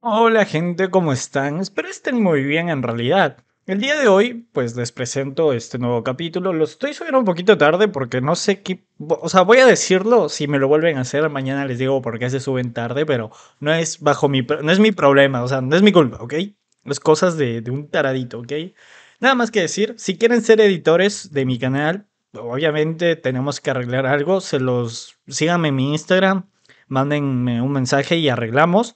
Hola gente, ¿cómo están? Espero estén muy bien en realidad. El día de hoy, pues les presento este nuevo capítulo. Lo estoy subiendo un poquito tarde porque no sé qué... O sea, voy a decirlo, si me lo vuelven a hacer mañana les digo por qué se suben tarde, pero no es bajo mi... No es mi problema, o sea, no es mi culpa, ¿ok? Es cosas de, un taradito, ¿ok? Nada más que decir, si quieren ser editores de mi canal, obviamente tenemos que arreglar algo. Se los... Síganme en mi Instagram, mándenme un mensaje y arreglamos.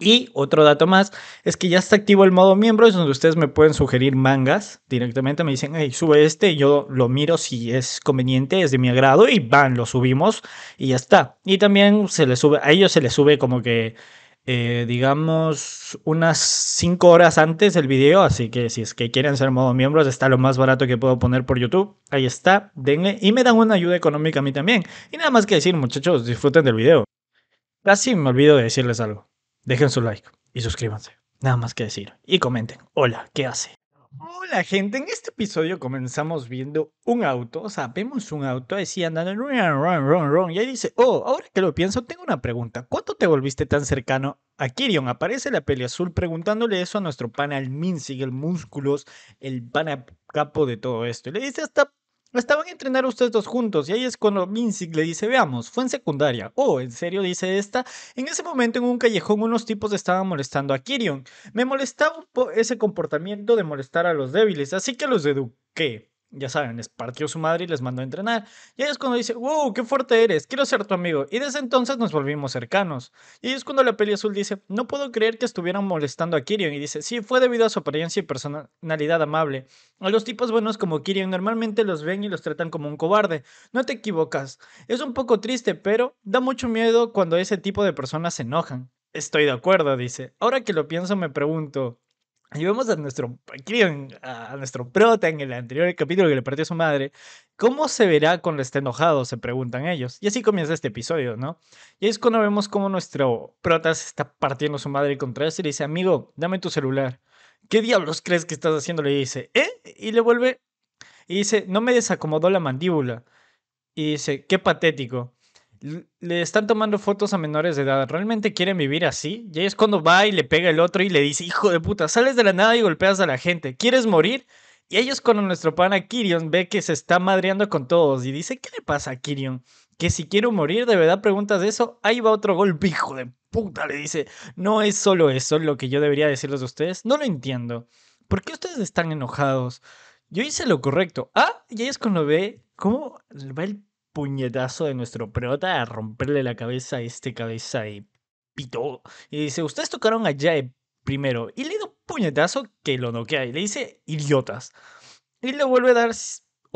Y otro dato más es que ya está activo el modo miembro, es donde ustedes me pueden sugerir mangas directamente. Me dicen, hey, sube este, yo lo miro si es conveniente, es de mi agrado, y van, lo subimos y ya está. Y también se les sube, a ellos se les sube como que, eh, digamos, unas 5 horas antes el video. Así que si es que quieren ser modo miembros, está lo más barato que puedo poner por YouTube. Ahí está, denle. Y me dan una ayuda económica a mí también. Y nada más que decir, muchachos, disfruten del video. Casi me olvido de decirles algo. Dejen su like y suscríbanse. Nada más que decir. Y comenten. Hola, ¿qué hace? Hola gente, en este episodio comenzamos viendo un auto, o sea, vemos un auto así andando, run, run, run, run, y ahí dice, oh, ahora que lo pienso, tengo una pregunta, ¿cuánto te volviste tan cercano a Kirion? Aparece la peli azul preguntándole eso a nuestro pana, el sigue el músculos, el pana capo de todo esto, y le dice, hasta Estaban a entrenar ustedes dos juntos y ahí es cuando Minzik le dice, veamos, fue en secundaria. Oh, ¿en serio dice esta? En ese momento en un callejón unos tipos estaban molestando a Kirion. Me molestaba ese comportamiento de molestar a los débiles, así que los eduqué ya saben, les partió su madre y les mandó a entrenar. Y ahí es cuando dice, wow, qué fuerte eres, quiero ser tu amigo. Y desde entonces nos volvimos cercanos. Y ahí es cuando la peli azul dice, no puedo creer que estuvieran molestando a Kirion. Y dice, sí, fue debido a su apariencia y personalidad amable. A los tipos buenos como Kirion normalmente los ven y los tratan como un cobarde. No te equivocas. Es un poco triste, pero da mucho miedo cuando ese tipo de personas se enojan. Estoy de acuerdo, dice. Ahora que lo pienso me pregunto, y a nuestro, a nuestro prota en el anterior capítulo que le partió su madre. ¿Cómo se verá cuando esté enojado? Se preguntan ellos. Y así comienza este episodio, ¿no? Y es cuando vemos cómo nuestro prota se está partiendo su madre contra él y le dice, amigo, dame tu celular. ¿Qué diablos crees que estás haciendo? Le dice, ¿eh? Y le vuelve y dice, no me desacomodó la mandíbula. Y dice, qué patético le están tomando fotos a menores de edad. ¿Realmente quieren vivir así? Y ahí es cuando va y le pega el otro y le dice, hijo de puta, sales de la nada y golpeas a la gente. ¿Quieres morir? Y ahí es cuando nuestro pana Kirion ve que se está madreando con todos y dice, ¿qué le pasa a Kirion? Que si quiero morir, de verdad preguntas eso. Ahí va otro golpe, hijo de puta, le dice. No es solo eso lo que yo debería decirles a ustedes. No lo entiendo. ¿Por qué ustedes están enojados? Yo hice lo correcto. Ah, y ahí es cuando ve cómo va el puñetazo de nuestro prota a romperle la cabeza a este cabeza y pito. Y dice, ustedes tocaron a Jae primero. Y le da un puñetazo que lo noquea. Y le dice, idiotas. Y le vuelve a dar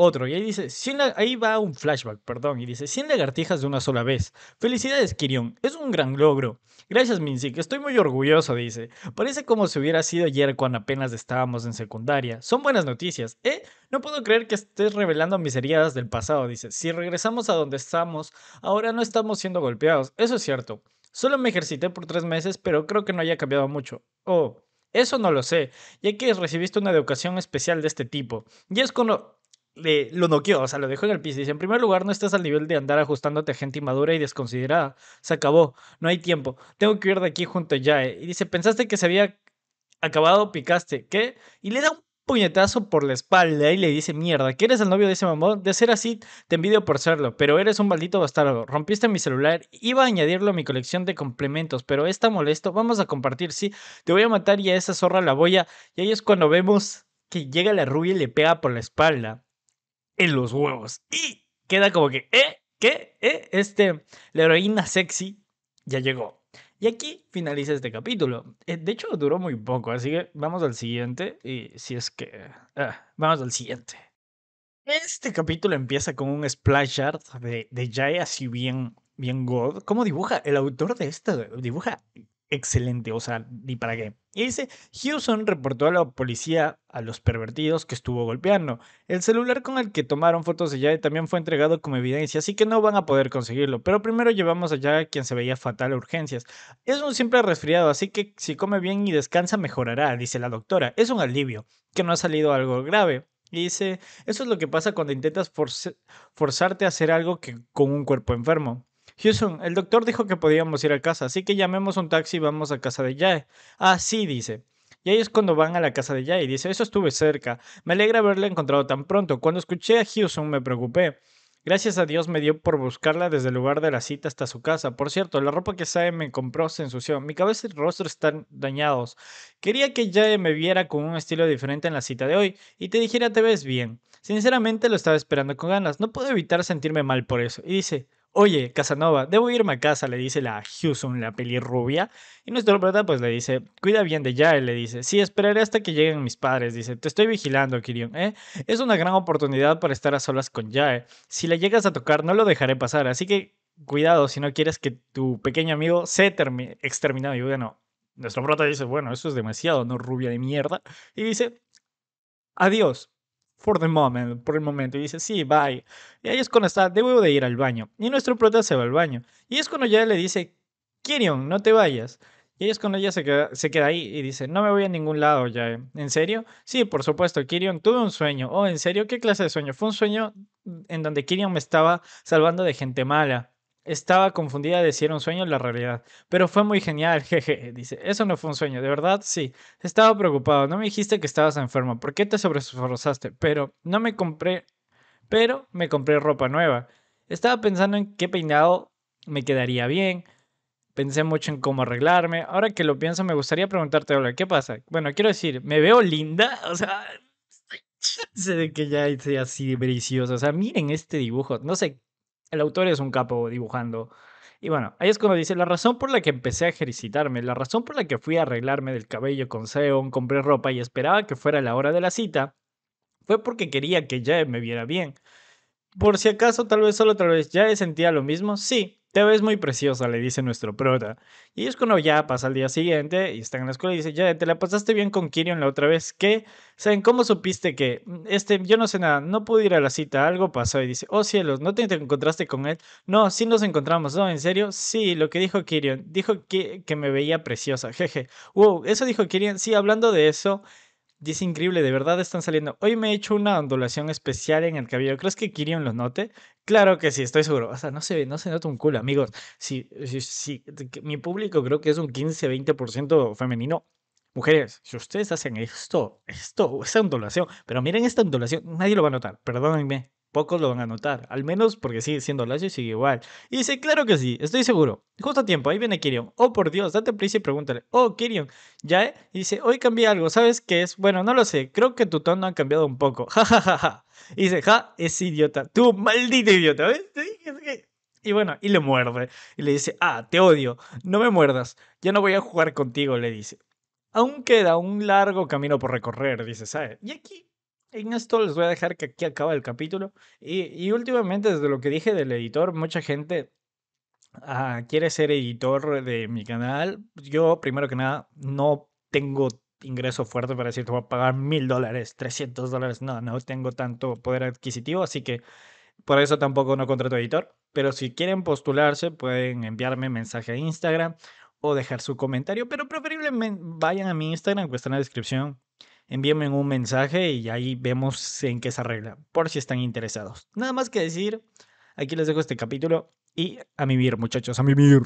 otro, y ahí dice, ahí va un flashback, perdón, y dice, 100 lagartijas de una sola vez. Felicidades, Kirion, es un gran logro. Gracias, Minzik, estoy muy orgulloso, dice. Parece como si hubiera sido ayer cuando apenas estábamos en secundaria. Son buenas noticias, ¿eh? No puedo creer que estés revelando miserias del pasado, dice. Si regresamos a donde estamos, ahora no estamos siendo golpeados, eso es cierto. Solo me ejercité por tres meses, pero creo que no haya cambiado mucho. Oh, eso no lo sé, ya que recibiste una educación especial de este tipo. Y es con le lo noqueó, o sea, lo dejó en el piso. Dice, en primer lugar, no estás al nivel de andar ajustándote a gente inmadura y desconsiderada. Se acabó, no hay tiempo. Tengo que ir de aquí junto a eh. Y dice, pensaste que se había acabado, picaste. ¿Qué? Y le da un puñetazo por la espalda y le dice, mierda, ¿qué eres el novio de ese mamón? De ser así, te envidio por serlo, pero eres un maldito bastardo. Rompiste mi celular, iba a añadirlo a mi colección de complementos, pero está molesto, vamos a compartir, sí, te voy a matar y a esa zorra la voy a... Y ahí es cuando vemos que llega la rubia y le pega por la espalda en los huevos. Y queda como que, ¿eh? ¿Qué? ¿Eh? Este, la heroína sexy ya llegó. Y aquí finaliza este capítulo. Eh, de hecho, duró muy poco, así que vamos al siguiente. Y si es que... Ah, vamos al siguiente. Este capítulo empieza con un splash art de, de Jay así bien, bien god. ¿Cómo dibuja? El autor de esto dibuja excelente, o sea, ni para qué. Y dice, Houston reportó a la policía a los pervertidos que estuvo golpeando. El celular con el que tomaron fotos de Jade también fue entregado como evidencia, así que no van a poder conseguirlo. Pero primero llevamos allá a quien se veía fatal a urgencias. Es un simple resfriado, así que si come bien y descansa mejorará, dice la doctora. Es un alivio, que no ha salido algo grave. Y dice, eso es lo que pasa cuando intentas forzarte a hacer algo con un cuerpo enfermo. Houston, el doctor dijo que podíamos ir a casa, así que llamemos un taxi y vamos a casa de Jae. Ah, sí, dice. Y ahí es cuando van a la casa de Jae y dice, eso estuve cerca. Me alegra haberla encontrado tan pronto. Cuando escuché a Houston me preocupé. Gracias a Dios me dio por buscarla desde el lugar de la cita hasta su casa. Por cierto, la ropa que Sae me compró se ensució. Mi cabeza y rostro están dañados. Quería que Jae me viera con un estilo diferente en la cita de hoy y te dijera te ves bien. Sinceramente lo estaba esperando con ganas. No puedo evitar sentirme mal por eso. Y dice, Oye, Casanova, debo irme a casa, le dice la Houston, la pelirrubia. Y nuestro prota pues le dice, cuida bien de Jae, le dice. Sí, esperaré hasta que lleguen mis padres, dice. Te estoy vigilando, Kirion, ¿eh? Es una gran oportunidad para estar a solas con Jae. Si la llegas a tocar, no lo dejaré pasar, así que cuidado si no quieres que tu pequeño amigo sea exterminado. Y bueno, nuestro prota dice, bueno, eso es demasiado, ¿no? Rubia de mierda. Y dice, adiós, for the moment, por el momento, y dice, sí, bye. Y ahí es cuando está, debo de ir al baño. Y nuestro prota se va al baño. Y es cuando ya le dice, Kirion, no te vayas. Y ahí es cuando ella se queda, se queda ahí y dice, no me voy a ningún lado, ya. ¿eh? ¿En serio? Sí, por supuesto, Kirion, tuve un sueño. Oh, ¿en serio? ¿Qué clase de sueño? Fue un sueño en donde Kirion me estaba salvando de gente mala. Estaba confundida de si era un sueño o la realidad, pero fue muy genial, jeje, dice. Eso no fue un sueño, de verdad, sí. Estaba preocupado, no me dijiste que estabas enfermo, ¿por qué te sobresforzaste? Pero no me compré, pero me compré ropa nueva. Estaba pensando en qué peinado me quedaría bien, pensé mucho en cómo arreglarme. Ahora que lo pienso, me gustaría preguntarte, hola, ¿qué pasa? Bueno, quiero decir, ¿me veo linda? O sea, sé de que ya hice así de delicioso. O sea, miren este dibujo. No sé el autor es un capo dibujando. Y bueno, ahí es cuando dice, la razón por la que empecé a ejercitarme, la razón por la que fui a arreglarme del cabello con Seon, compré ropa y esperaba que fuera la hora de la cita, fue porque quería que Jae me viera bien. Por si acaso, tal vez solo tal vez Jae sentía lo mismo, sí, te ves muy preciosa, le dice nuestro prota. Y es cuando ya pasa el día siguiente y están en la escuela y dice, ya, te la pasaste bien con Kirion la otra vez. ¿Qué? ¿Saben cómo supiste que? Mm, este, yo no sé nada, no pude ir a la cita, algo pasó. Y dice, oh cielos, ¿no te, encontraste con él? No, sí nos encontramos. No, ¿en serio? Sí, lo que dijo Kirion. Dijo que, que me veía preciosa, jeje. Wow, eso dijo Kirion. Sí, hablando de eso... Y es increíble, de verdad están saliendo. Hoy me he hecho una ondulación especial en el cabello. ¿Crees que Kirion lo note? Claro que sí, estoy seguro. O sea, no se no se nota un culo, amigos. Si, si, mi público creo que es un 15-20% femenino. Mujeres, si ustedes hacen esto, esto, esa ondulación, pero miren esta ondulación, nadie lo va a notar, perdónenme, pocos lo van a notar. Al menos porque sigue siendo lacio y sigue igual. Y dice, claro que sí, estoy seguro. Justo a tiempo, ahí viene Kirion. Oh, por Dios, date prisa y pregúntale. Oh, Kirion, ya. Eh". Y dice, hoy cambié algo, ¿sabes qué es? Bueno, no lo sé, creo que tu tono ha cambiado un poco. Ja, ja, ja, ja. Y dice, ja, es idiota. Tú, maldito idiota, ¿ves? Y bueno, y le muerde. Y le dice, ah, te odio, no me muerdas, ya no voy a jugar contigo, le dice. Aún queda un largo camino por recorrer, dice Sae. Y aquí en esto les voy a dejar que aquí acaba el capítulo. Y, y últimamente, desde lo que dije del editor, mucha gente ah, quiere ser editor de mi canal. Yo, primero que nada, no tengo ingreso fuerte para decir te voy a pagar mil dólares, trescientos dólares. No, no tengo tanto poder adquisitivo, así que por eso tampoco no contrato editor. Pero si quieren postularse, pueden enviarme mensaje a Instagram o dejar su comentario, pero preferiblemente vayan a mi Instagram, que está en la descripción envíenme un mensaje y ahí vemos en qué se arregla, por si están interesados. Nada más que decir, aquí les dejo este capítulo y a vivir, muchachos, a vivir.